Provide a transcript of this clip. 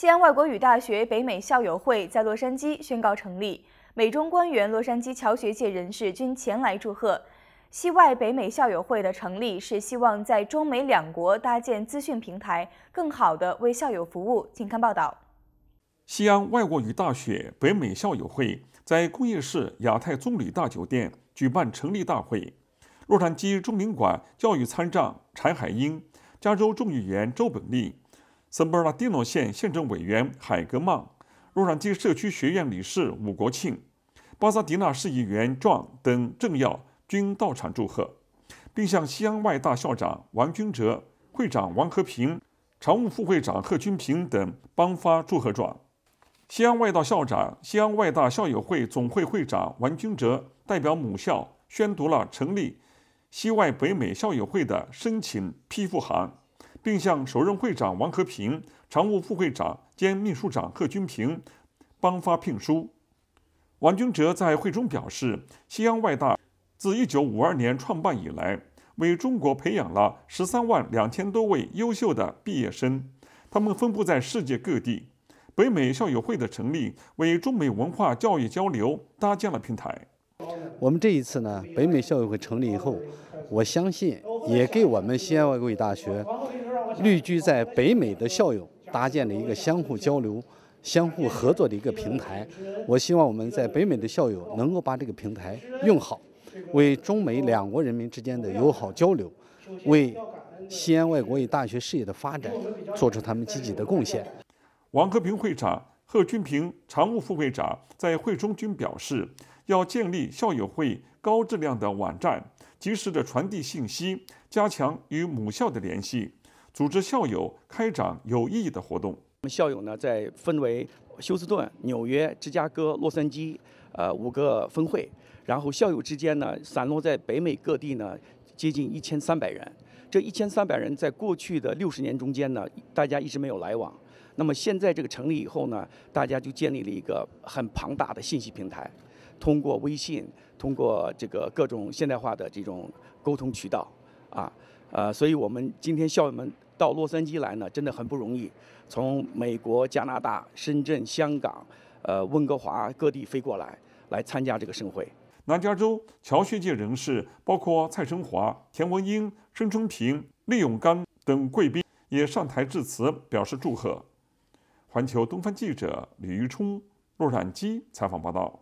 西安外国语大学北美校友会在洛杉矶宣告成立，美中官员、洛杉矶侨学界人士均前来祝贺。西外北美校友会的成立是希望在中美两国搭建资讯平台，更好地为校友服务。请看报道：西安外国语大学北美校友会在工业市亚太棕榈大酒店举办成立大会，洛杉矶中领馆教育参赞陈海英、加州众议员周本利。森柏拉蒂诺县县政委员海格曼、洛杉矶社区学院理事武国庆、巴萨迪纳市议员壮等政要均到场祝贺，并向西安外大校长王君哲、会长王和平、常务副会长贺军平等颁发祝贺状。西安外大校长、西安外大校友会总会会长王君哲代表母校宣读了成立西外北美校友会的申请批复函。并向首任会长王和平、常务副会长兼秘书长贺军平颁发聘书。王军哲在会中表示，西安外大自一九五二年创办以来，为中国培养了十三万两千多位优秀的毕业生，他们分布在世界各地。北美校友会的成立，为中美文化教育交流搭建了平台。我们这一次呢，北美校友会成立以后，我相信也给我们西安外国语大学。绿居在北美的校友搭建了一个相互交流、相互合作的一个平台。我希望我们在北美的校友能够把这个平台用好，为中美两国人民之间的友好交流，为西安外国语大学事业的发展做出他们积极的贡献。王和平会长、贺军平常务副会长在会中均表示，要建立校友会高质量的网站，及时的传递信息，加强与母校的联系。组织校友开展有意义的活动。我们校友呢，在分为休斯顿、纽约、芝加哥、洛杉矶，呃，五个分会。然后校友之间呢，散落在北美各地呢，接近一千三百人。这一千三百人在过去的六十年中间呢，大家一直没有来往。那么现在这个成立以后呢，大家就建立了一个很庞大的信息平台，通过微信，通过这个各种现代化的这种沟通渠道。啊，呃，所以我们今天校友们到洛杉矶来呢，真的很不容易，从美国、加拿大、深圳、香港、呃，温哥华各地飞过来，来参加这个盛会。南加州侨学界人士，包括蔡成华、田文英、申春平、李永刚等贵宾也上台致辞，表示祝贺。环球东方记者李玉冲、洛杉基采访报道。